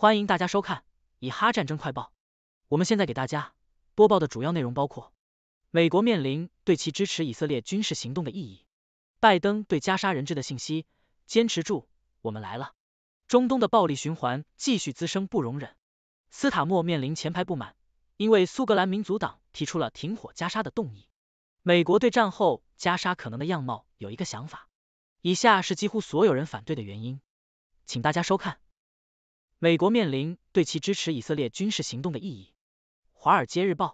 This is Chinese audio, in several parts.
欢迎大家收看《以哈战争快报》。我们现在给大家播报的主要内容包括：美国面临对其支持以色列军事行动的意义；拜登对加沙人质的信息；坚持住，我们来了；中东的暴力循环继续滋生，不容忍；斯塔莫面临前排不满，因为苏格兰民族党提出了停火加沙的动议；美国对战后加沙可能的样貌有一个想法。以下是几乎所有人反对的原因，请大家收看。美国面临对其支持以色列军事行动的意义。《华尔街日报》：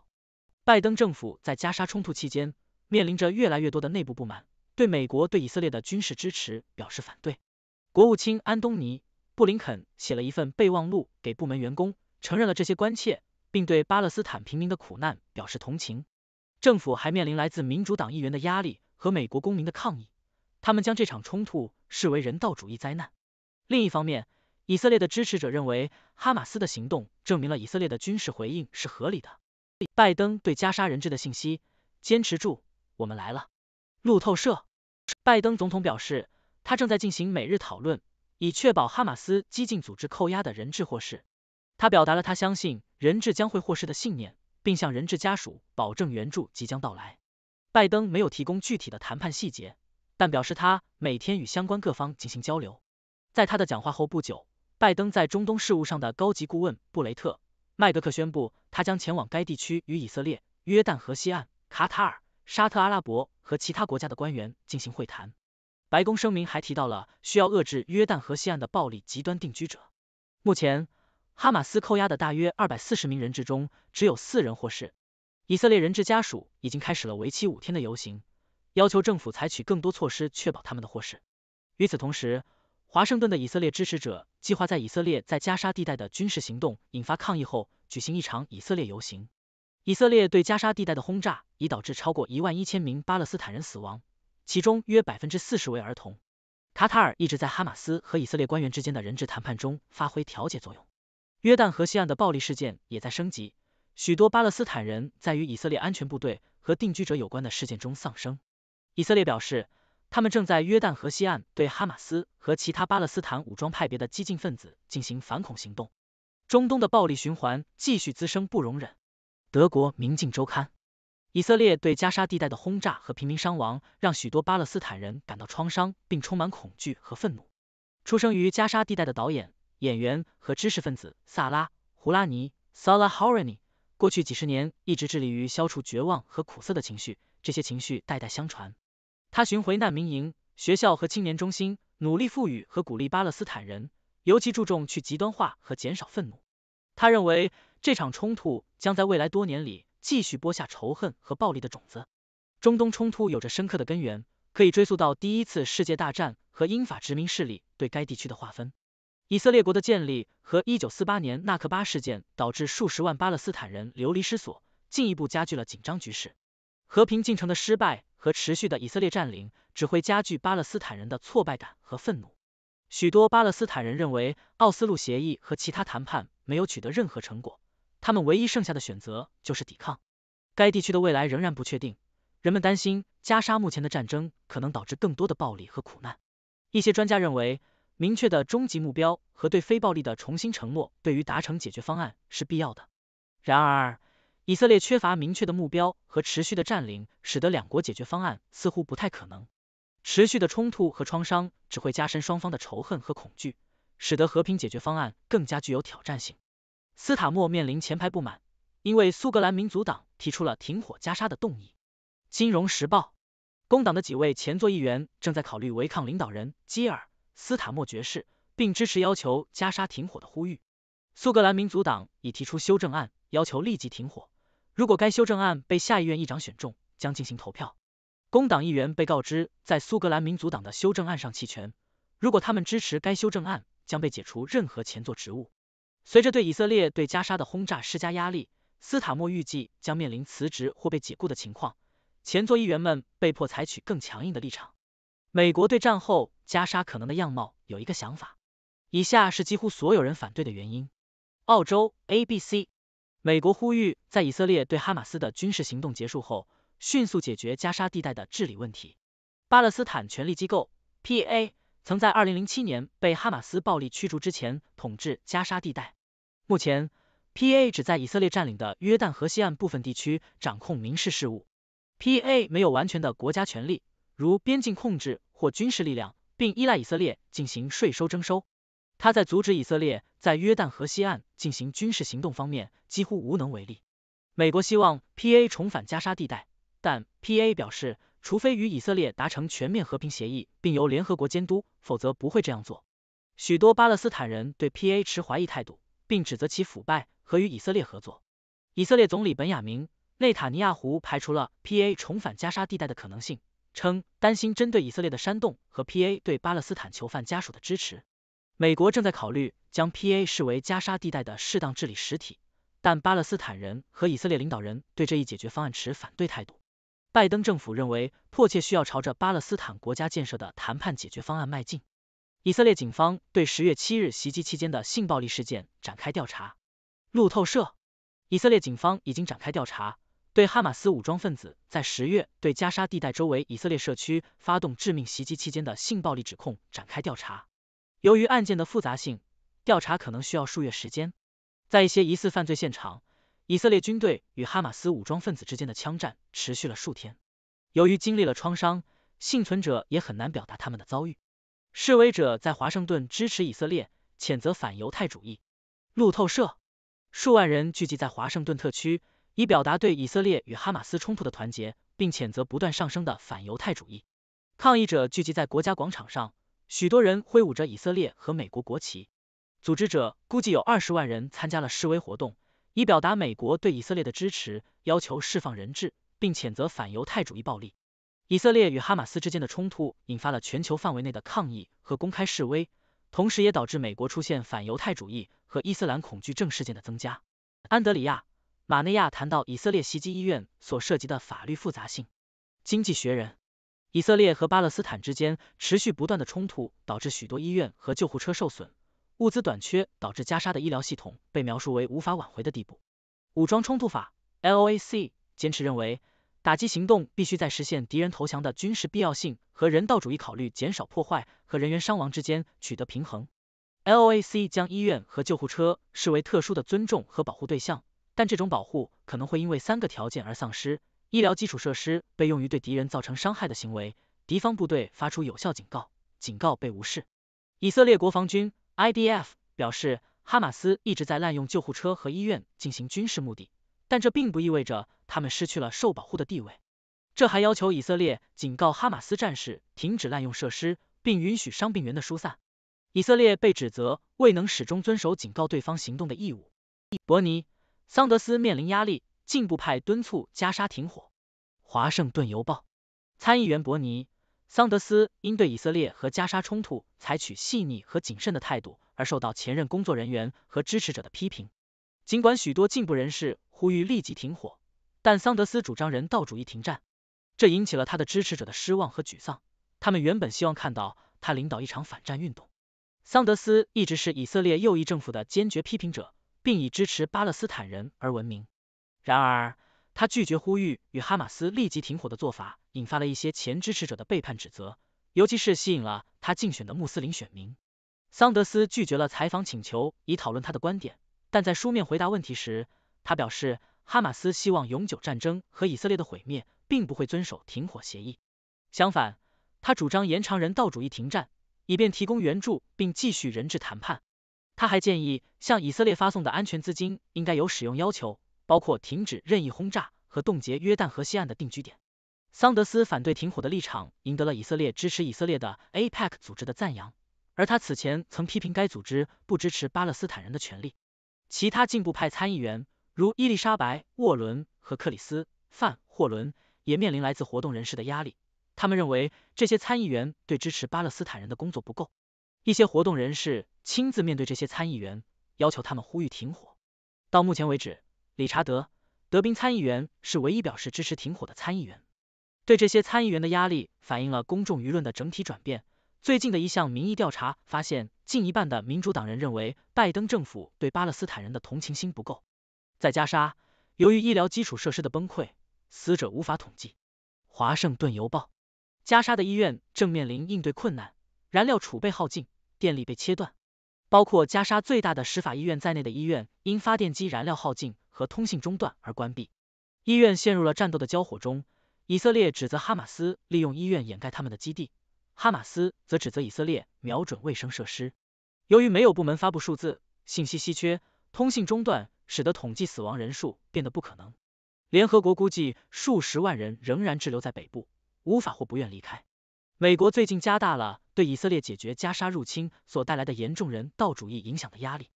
拜登政府在加沙冲突期间面临着越来越多的内部不满，对美国对以色列的军事支持表示反对。国务卿安东尼·布林肯写了一份备忘录给部门员工，承认了这些关切，并对巴勒斯坦平民的苦难表示同情。政府还面临来自民主党议员的压力和美国公民的抗议，他们将这场冲突视为人道主义灾难。另一方面，以色列的支持者认为，哈马斯的行动证明了以色列的军事回应是合理的。拜登对加沙人质的信息坚持住，我们来了。路透社，拜登总统表示，他正在进行每日讨论，以确保哈马斯激进组织扣押的人质获释。他表达了他相信人质将会获释的信念，并向人质家属保证援助即将到来。拜登没有提供具体的谈判细节，但表示他每天与相关各方进行交流。在他的讲话后不久。拜登在中东事务上的高级顾问布雷特·麦格克宣布，他将前往该地区与以色列、约旦河西岸、卡塔尔、沙特阿拉伯和其他国家的官员进行会谈。白宫声明还提到了需要遏制约旦河西岸的暴力极端定居者。目前，哈马斯扣押的大约二百四十名人质中，只有四人获释。以色列人质家属已经开始了为期五天的游行，要求政府采取更多措施确保他们的获释。与此同时，华盛顿的以色列支持者计划在以色列在加沙地带的军事行动引发抗议后举行一场以色列游行。以色列对加沙地带的轰炸已导致超过一万一千名巴勒斯坦人死亡，其中约百分之四十为儿童。卡塔尔一直在哈马斯和以色列官员之间的人质谈判中发挥调解作用。约旦河西岸的暴力事件也在升级，许多巴勒斯坦人在与以色列安全部队和定居者有关的事件中丧生。以色列表示。他们正在约旦河西岸对哈马斯和其他巴勒斯坦武装派别的激进分子进行反恐行动。中东的暴力循环继续滋生，不容忍。德国《明镜周刊》，以色列对加沙地带的轰炸和平民伤亡让许多巴勒斯坦人感到创伤，并充满恐惧和愤怒。出生于加沙地带的导演、演员和知识分子萨拉·胡拉尼 （Sala h o r a n i 过去几十年一直致力于消除绝望和苦涩的情绪，这些情绪代代相传。他巡回难民营、学校和青年中心，努力赋予和鼓励巴勒斯坦人，尤其注重去极端化和减少愤怒。他认为这场冲突将在未来多年里继续播下仇恨和暴力的种子。中东冲突有着深刻的根源，可以追溯到第一次世界大战和英法殖民势力对该地区的划分。以色列国的建立和一九四八年纳克巴事件导致数十万巴勒斯坦人流离失所，进一步加剧了紧张局势。和平进程的失败。和持续的以色列占领只会加剧巴勒斯坦人的挫败感和愤怒。许多巴勒斯坦人认为，奥斯陆协议和其他谈判没有取得任何成果，他们唯一剩下的选择就是抵抗。该地区的未来仍然不确定，人们担心加沙目前的战争可能导致更多的暴力和苦难。一些专家认为，明确的终极目标和对非暴力的重新承诺对于达成解决方案是必要的。然而，以色列缺乏明确的目标和持续的占领，使得两国解决方案似乎不太可能。持续的冲突和创伤只会加深双方的仇恨和恐惧，使得和平解决方案更加具有挑战性。斯塔莫面临前排不满，因为苏格兰民族党提出了停火加沙的动议。《金融时报》工党的几位前座议员正在考虑违抗领导人基尔·斯塔莫爵士，并支持要求加沙停火的呼吁。苏格兰民族党已提出修正案，要求立即停火。如果该修正案被下议院议长选中，将进行投票。工党议员被告知在苏格兰民族党的修正案上弃权。如果他们支持该修正案，将被解除任何前座职务。随着对以色列对加沙的轰炸施加压力，斯塔默预计将面临辞职或被解雇的情况。前座议员们被迫采取更强硬的立场。美国对战后加沙可能的样貌有一个想法。以下是几乎所有人反对的原因。澳洲 ABC。美国呼吁在以色列对哈马斯的军事行动结束后，迅速解决加沙地带的治理问题。巴勒斯坦权力机构 （PA） 曾在二零零七年被哈马斯暴力驱逐之前统治加沙地带。目前，PA 只在以色列占领的约旦河西岸部分地区掌控民事事务。PA 没有完全的国家权力，如边境控制或军事力量，并依赖以色列进行税收征收。他在阻止以色列在约旦河西岸进行军事行动方面几乎无能为力。美国希望 PA 重返加沙地带，但 PA 表示，除非与以色列达成全面和平协议并由联合国监督，否则不会这样做。许多巴勒斯坦人对 PA 持怀疑态度，并指责其腐败和与以色列合作。以色列总理本雅明·内塔尼亚胡排除了 PA 重返加沙地带的可能性，称担心针对以色列的煽动和 PA 对巴勒斯坦囚犯家属的支持。美国正在考虑将 PA 视为加沙地带的适当治理实体，但巴勒斯坦人和以色列领导人对这一解决方案持反对态度。拜登政府认为迫切需要朝着巴勒斯坦国家建设的谈判解决方案迈进。以色列警方对十月七日袭击期间的性暴力事件展开调查。路透社，以色列警方已经展开调查，对哈马斯武装分子在十月对加沙地带周围以色列社区发动致命袭击期间的性暴力指控展开调查。由于案件的复杂性，调查可能需要数月时间。在一些疑似犯罪现场，以色列军队与哈马斯武装分子之间的枪战持续了数天。由于经历了创伤，幸存者也很难表达他们的遭遇。示威者在华盛顿支持以色列，谴责反犹太主义。路透社，数万人聚集在华盛顿特区，以表达对以色列与哈马斯冲突的团结，并谴责不断上升的反犹太主义。抗议者聚集在国家广场上。许多人挥舞着以色列和美国国旗，组织者估计有二十万人参加了示威活动，以表达美国对以色列的支持，要求释放人质，并谴责反犹太主义暴力。以色列与哈马斯之间的冲突引发了全球范围内的抗议和公开示威，同时也导致美国出现反犹太主义和伊斯兰恐惧症事件的增加。安德里亚·马内亚谈到以色列袭击医院所涉及的法律复杂性，《经济学人》。以色列和巴勒斯坦之间持续不断的冲突导致许多医院和救护车受损，物资短缺导致加沙的医疗系统被描述为无法挽回的地步。武装冲突法 （LAC） o 坚持认为，打击行动必须在实现敌人投降的军事必要性和人道主义考虑减少破坏和人员伤亡之间取得平衡。LAC o 将医院和救护车视为特殊的尊重和保护对象，但这种保护可能会因为三个条件而丧失。医疗基础设施被用于对敌人造成伤害的行为，敌方部队发出有效警告，警告被无视。以色列国防军 （IDF） 表示，哈马斯一直在滥用救护车和医院进行军事目的，但这并不意味着他们失去了受保护的地位。这还要求以色列警告哈马斯战士停止滥用设施，并允许伤病员的疏散。以色列被指责未能始终遵守警告对方行动的义务。伯尼·桑德斯面临压力。进步派敦促加沙停火。华盛顿邮报，参议员伯尼·桑德斯因对以色列和加沙冲突采取细腻和谨慎的态度而受到前任工作人员和支持者的批评。尽管许多进步人士呼吁立即停火，但桑德斯主张人道主义停战，这引起了他的支持者的失望和沮丧。他们原本希望看到他领导一场反战运动。桑德斯一直是以色列右翼政府的坚决批评者，并以支持巴勒斯坦人而闻名。然而，他拒绝呼吁与哈马斯立即停火的做法，引发了一些前支持者的背叛指责，尤其是吸引了他竞选的穆斯林选民。桑德斯拒绝了采访请求以讨论他的观点，但在书面回答问题时，他表示哈马斯希望永久战争和以色列的毁灭，并不会遵守停火协议。相反，他主张延长人道主义停战，以便提供援助并继续人质谈判。他还建议向以色列发送的安全资金应该有使用要求。包括停止任意轰炸和冻结约旦河西岸的定居点。桑德斯反对停火的立场赢得了以色列支持以色列的 APEC 组织的赞扬，而他此前曾批评该组织不支持巴勒斯坦人的权利。其他进步派参议员如伊丽莎白·沃伦和克里斯·范霍伦也面临来自活动人士的压力，他们认为这些参议员对支持巴勒斯坦人的工作不够。一些活动人士亲自面对这些参议员，要求他们呼吁停火。到目前为止。理查德·德宾参议员是唯一表示支持停火的参议员。对这些参议员的压力反映了公众舆论的整体转变。最近的一项民意调查发现，近一半的民主党人认为拜登政府对巴勒斯坦人的同情心不够。在加沙，由于医疗基础设施的崩溃，死者无法统计。华盛顿邮报：加沙的医院正面临应对困难，燃料储备耗尽，电力被切断。包括加沙最大的施法医院在内的医院因发电机燃料耗尽。和通信中断而关闭，医院陷入了战斗的交火中。以色列指责哈马斯利用医院掩盖他们的基地，哈马斯则指责以色列瞄准卫生设施。由于没有部门发布数字，信息稀缺，通信中断使得统计死亡人数变得不可能。联合国估计数十万人仍然滞留在北部，无法或不愿离开。美国最近加大了对以色列解决加沙入侵所带来的严重人道主义影响的压力。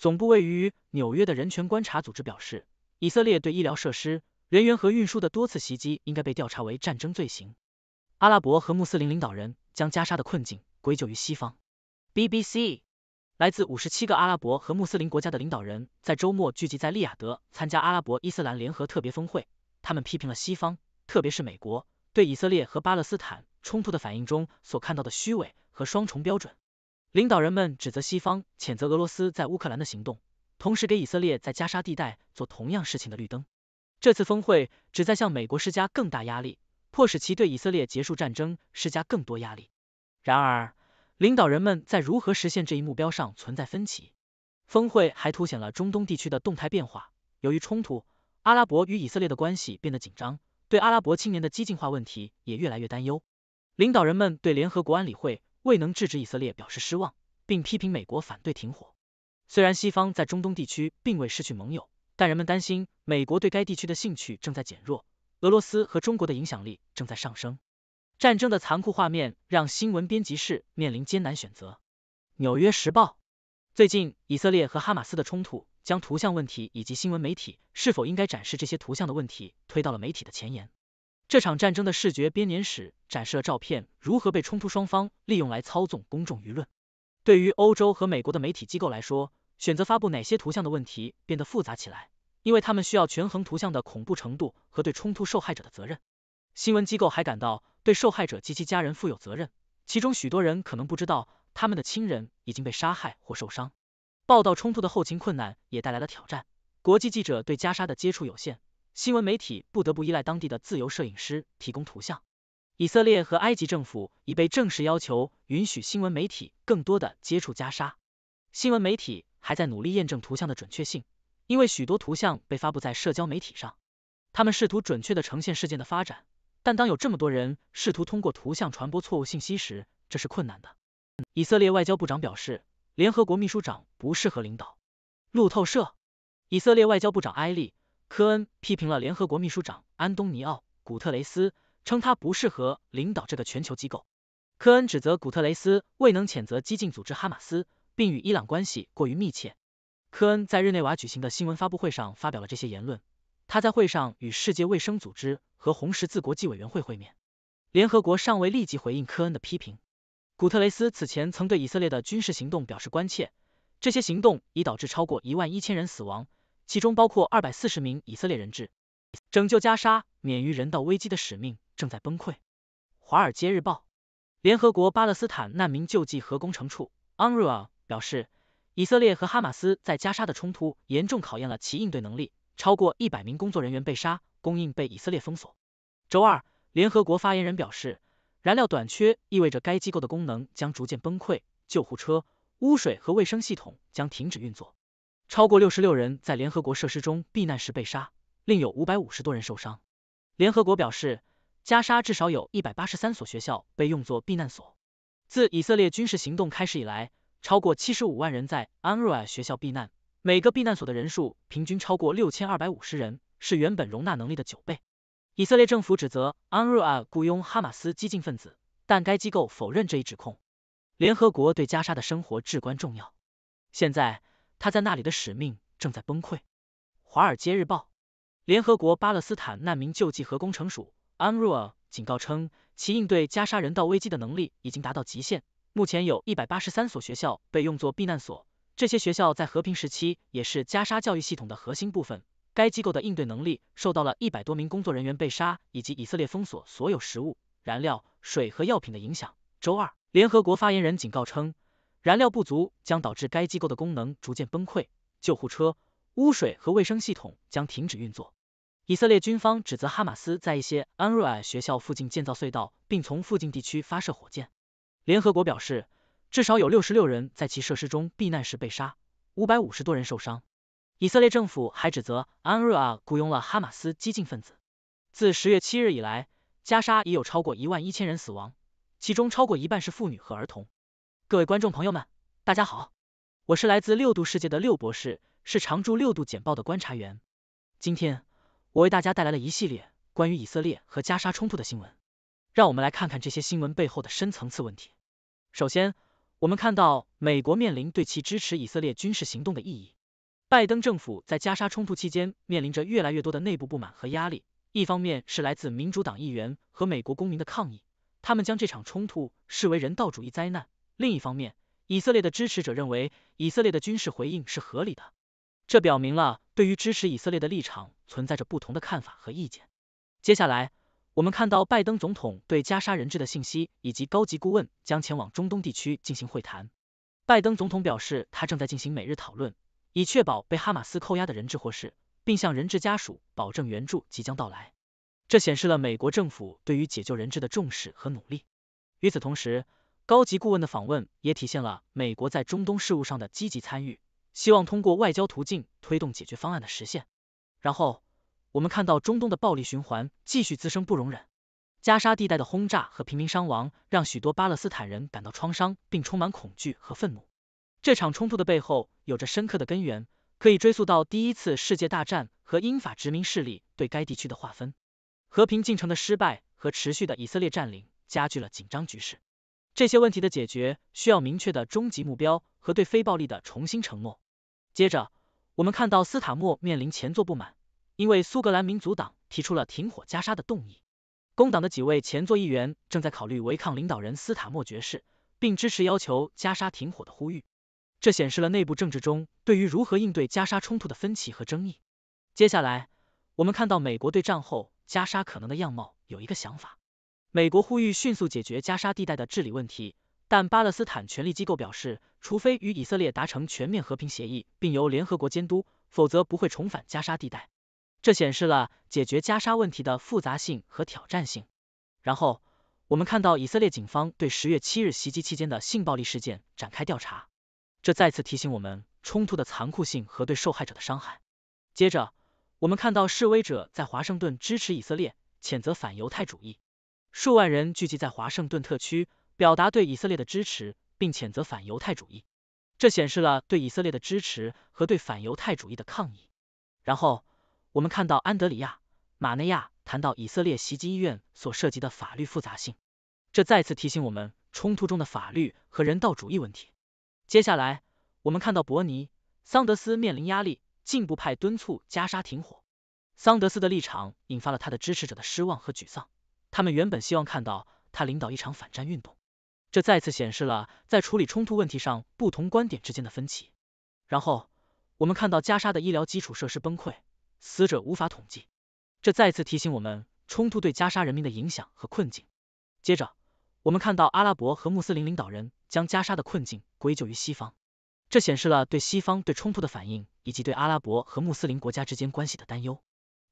总部位于纽约的人权观察组织表示，以色列对医疗设施、人员和运输的多次袭击应该被调查为战争罪行。阿拉伯和穆斯林领导人将加沙的困境归咎于西方。BBC 来自五十七个阿拉伯和穆斯林国家的领导人，在周末聚集在利雅得参加阿拉伯伊斯兰联合特别峰会，他们批评了西方，特别是美国对以色列和巴勒斯坦冲突的反应中所看到的虚伪和双重标准。领导人们指责西方谴责俄罗斯在乌克兰的行动，同时给以色列在加沙地带做同样事情的绿灯。这次峰会旨在向美国施加更大压力，迫使其对以色列结束战争施加更多压力。然而，领导人们在如何实现这一目标上存在分歧。峰会还凸显了中东地区的动态变化。由于冲突，阿拉伯与以色列的关系变得紧张，对阿拉伯青年的激进化问题也越来越担忧。领导人们对联合国安理会。未能制止以色列，表示失望，并批评美国反对停火。虽然西方在中东地区并未失去盟友，但人们担心美国对该地区的兴趣正在减弱，俄罗斯和中国的影响力正在上升。战争的残酷画面让新闻编辑室面临艰难选择。《纽约时报》最近，以色列和哈马斯的冲突将图像问题以及新闻媒体是否应该展示这些图像的问题推到了媒体的前沿。这场战争的视觉编年史展示了照片如何被冲突双方利用来操纵公众舆论。对于欧洲和美国的媒体机构来说，选择发布哪些图像的问题变得复杂起来，因为他们需要权衡图像的恐怖程度和对冲突受害者的责任。新闻机构还感到对受害者及其家人负有责任，其中许多人可能不知道他们的亲人已经被杀害或受伤。报道冲突的后勤困难也带来了挑战，国际记者对加沙的接触有限。新闻媒体不得不依赖当地的自由摄影师提供图像。以色列和埃及政府已被正式要求允许新闻媒体更多的接触加沙。新闻媒体还在努力验证图像的准确性，因为许多图像被发布在社交媒体上。他们试图准确的呈现事件的发展，但当有这么多人试图通过图像传播错误信息时，这是困难的。以色列外交部长表示，联合国秘书长不适合领导。路透社，以色列外交部长埃利。科恩批评了联合国秘书长安东尼奥·古特雷斯，称他不适合领导这个全球机构。科恩指责古特雷斯未能谴责激进组织哈马斯，并与伊朗关系过于密切。科恩在日内瓦举行的新闻发布会上发表了这些言论。他在会上与世界卫生组织和红十字国际委员会会面。联合国尚未立即回应科恩的批评。古特雷斯此前曾对以色列的军事行动表示关切，这些行动已导致超过一万一千人死亡。其中包括二百四十名以色列人质，拯救加沙免于人道危机的使命正在崩溃。华尔街日报、联合国巴勒斯坦难民救济和工程处 （UNRWA） 表示，以色列和哈马斯在加沙的冲突严重考验了其应对能力，超过一百名工作人员被杀，供应被以色列封锁。周二，联合国发言人表示，燃料短缺意味着该机构的功能将逐渐崩溃，救护车、污水和卫生系统将停止运作。超过六十六人在联合国设施中避难时被杀，另有五百五十多人受伤。联合国表示，加沙至少有一百八十三所学校被用作避难所。自以色列军事行动开始以来，超过七十五万人在安 w a 学校避难，每个避难所的人数平均超过六千二百五十人，是原本容纳能力的九倍。以色列政府指责安 w a 雇佣哈马斯激进分子，但该机构否认这一指控。联合国对加沙的生活至关重要，现在。他在那里的使命正在崩溃。《华尔街日报》、联合国巴勒斯坦难民救济和工程署安若警告称，其应对加沙人道危机的能力已经达到极限。目前有一百八十三所学校被用作避难所，这些学校在和平时期也是加沙教育系统的核心部分。该机构的应对能力受到了一百多名工作人员被杀以及以色列封锁所有食物、燃料、水和药品的影响。周二，联合国发言人警告称。燃料不足将导致该机构的功能逐渐崩溃，救护车、污水和卫生系统将停止运作。以色列军方指责哈马斯在一些安拉学校附近建造隧道，并从附近地区发射火箭。联合国表示，至少有六十六人在其设施中避难时被杀，五百五十多人受伤。以色列政府还指责安拉雇佣了哈马斯激进分子。自十月七日以来，加沙已有超过一万一千人死亡，其中超过一半是妇女和儿童。各位观众朋友们，大家好，我是来自六度世界的六博士，是常驻六度简报的观察员。今天我为大家带来了一系列关于以色列和加沙冲突的新闻，让我们来看看这些新闻背后的深层次问题。首先，我们看到美国面临对其支持以色列军事行动的意义。拜登政府在加沙冲突期间面临着越来越多的内部不满和压力，一方面是来自民主党议员和美国公民的抗议，他们将这场冲突视为人道主义灾难。另一方面，以色列的支持者认为以色列的军事回应是合理的，这表明了对于支持以色列的立场存在着不同的看法和意见。接下来，我们看到拜登总统对加沙人质的信息，以及高级顾问将前往中东地区进行会谈。拜登总统表示，他正在进行每日讨论，以确保被哈马斯扣押的人质获释，并向人质家属保证援助即将到来。这显示了美国政府对于解救人质的重视和努力。与此同时，高级顾问的访问也体现了美国在中东事务上的积极参与，希望通过外交途径推动解决方案的实现。然后，我们看到中东的暴力循环继续滋生，不容忍。加沙地带的轰炸和平民伤亡让许多巴勒斯坦人感到创伤，并充满恐惧和愤怒。这场冲突的背后有着深刻的根源，可以追溯到第一次世界大战和英法殖民势力对该地区的划分。和平进程的失败和持续的以色列占领加剧了紧张局势。这些问题的解决需要明确的终极目标和对非暴力的重新承诺。接着，我们看到斯塔默面临前作不满，因为苏格兰民族党提出了停火加沙的动议。工党的几位前座议员正在考虑违抗领导人斯塔默爵士，并支持要求加沙停火的呼吁。这显示了内部政治中对于如何应对加沙冲突的分歧和争议。接下来，我们看到美国对战后加沙可能的样貌有一个想法。美国呼吁迅速解决加沙地带的治理问题，但巴勒斯坦权力机构表示，除非与以色列达成全面和平协议并由联合国监督，否则不会重返加沙地带。这显示了解决加沙问题的复杂性和挑战性。然后，我们看到以色列警方对十月七日袭击期间的性暴力事件展开调查，这再次提醒我们冲突的残酷性和对受害者的伤害。接着，我们看到示威者在华盛顿支持以色列，谴责反犹太主义。数万人聚集在华盛顿特区，表达对以色列的支持，并谴责反犹太主义。这显示了对以色列的支持和对反犹太主义的抗议。然后，我们看到安德里亚·马内亚谈到以色列袭击医院所涉及的法律复杂性，这再次提醒我们冲突中的法律和人道主义问题。接下来，我们看到伯尼·桑德斯面临压力，进步派敦促加沙停火。桑德斯的立场引发了他的支持者的失望和沮丧。他们原本希望看到他领导一场反战运动，这再次显示了在处理冲突问题上不同观点之间的分歧。然后我们看到加沙的医疗基础设施崩溃，死者无法统计，这再次提醒我们冲突对加沙人民的影响和困境。接着我们看到阿拉伯和穆斯林领导人将加沙的困境归咎于西方，这显示了对西方对冲突的反应以及对阿拉伯和穆斯林国家之间关系的担忧。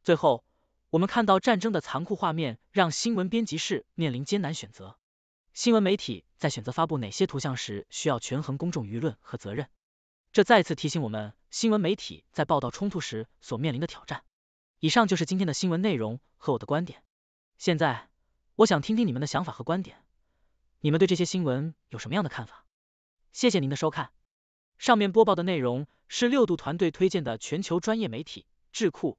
最后。我们看到战争的残酷画面，让新闻编辑室面临艰难选择。新闻媒体在选择发布哪些图像时，需要权衡公众舆论和责任。这再次提醒我们，新闻媒体在报道冲突时所面临的挑战。以上就是今天的新闻内容和我的观点。现在，我想听听你们的想法和观点。你们对这些新闻有什么样的看法？谢谢您的收看。上面播报的内容是六度团队推荐的全球专业媒体、智库。